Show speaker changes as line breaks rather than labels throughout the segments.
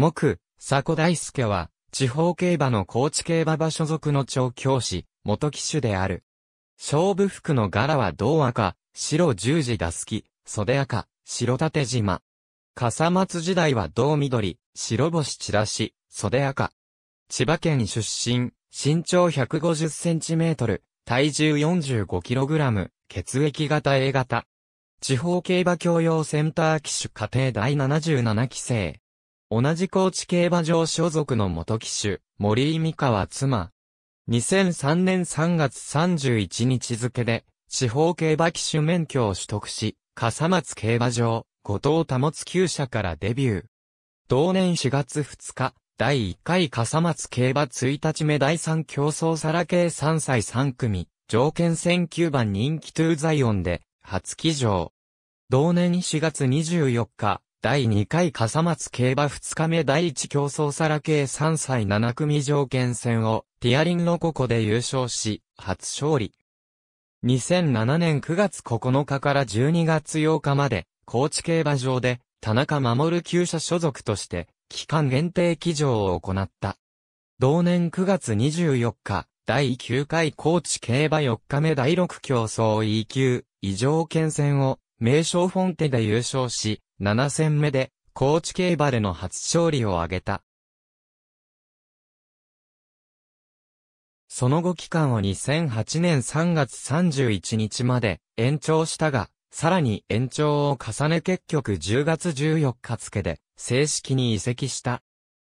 木、佐古大介は、地方競馬の高知競馬場所属の調教師、元騎手である。勝負服の柄は銅赤、白十字ダ好き、袖赤、白縦島。笠松時代は銅緑、白星散らし、袖赤。千葉県出身、身長150センチメートル、体重45キログラム、血液型 A 型。地方競馬教養センター騎手家庭第77期生。同じ高知競馬場所属の元騎手、森井美香は妻。2003年3月31日付で、地方競馬騎手免許を取得し、笠松競馬場、後藤保厩社からデビュー。同年4月2日、第1回笠松競馬1日目第3競争皿系3歳3組、条件戦9番人気トゥーザイオンで、初騎乗。同年4月24日、第2回笠松競馬2日目第1競争皿計3歳7組条件戦をティアリンロココで優勝し、初勝利。2007年9月9日から12月8日まで、高知競馬場で、田中守旧社所属として、期間限定騎乗を行った。同年9月24日、第9回高知競馬4日目第6競争 E 級、異常県戦を名称フォンテで優勝し、7戦目で、高知競馬での初勝利を挙げた。その後期間を2008年3月31日まで延長したが、さらに延長を重ね結局10月14日付で正式に移籍した。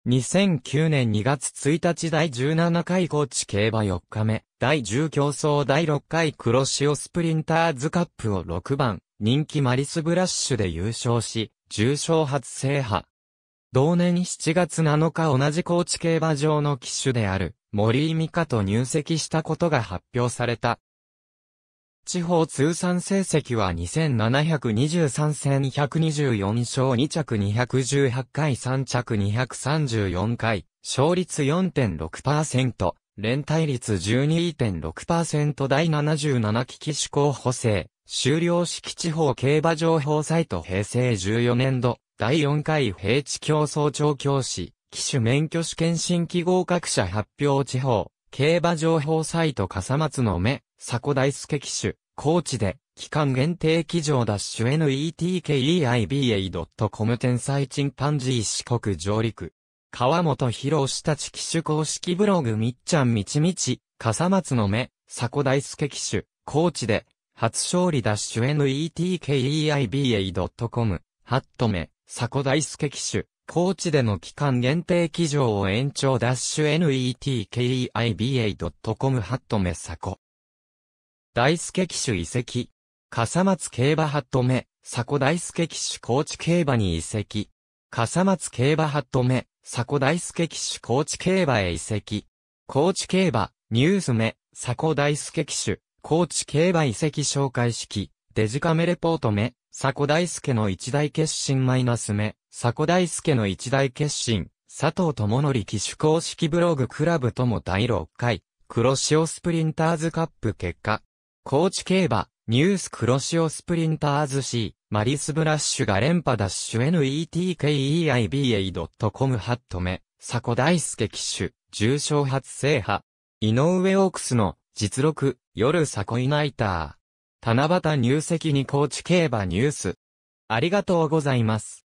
2009年2月1日第17回高知競馬4日目、第10競争第6回黒潮スプリンターズカップを6番、人気マリスブラッシュで優勝し、重賞初制覇。同年7月7日同じ高知競馬場の騎手である森井美香と入籍したことが発表された。地方通算成績は2723戦124勝2着218回3着234回、勝率4.6%、連帯率12.6%第77期騎手候補生、終了式地方競馬情報サイト平成14年度第4回平地競争調教師機種免許試験新規合格者発表地方競馬情報サイト笠松の目古大輔機種高知で期間限定騎乗ダッシュ netkeiba.com 天才チンパンジー四国上陸川本博士たち機種公式ブログみっちゃんみちみち笠松の目古大輔機種高知で初勝利ダッシュ netkeiba.com、ハットメ、ダイ大輔騎手、高知での期間限定機場を延長ダッシュ netkeiba.com ハットメダイ大輔騎手移籍。笠松競馬ハットメ、ダイ大輔騎手高知競馬に移籍。笠松競馬ハットメ、ダイ大輔騎手高知競馬へ移籍。高知競馬、ニュース目、ダイ大輔騎手、高知競馬遺跡紹介式、デジカメレポート目、古大輔の一大決心マイナス目、古大輔の一大決心、佐藤智則騎手公式ブログクラブとも第6回、黒潮スプリンターズカップ結果。高知競馬、ニュース黒潮スプリンターズ C、マリスブラッシュが連覇ダッシュ netkeiba.com ハット目、古大輔騎手、重賞初制覇。井上オークスの実録、夜サコイナイター。七夕入籍に高知競馬ニュース。ありがとうございます。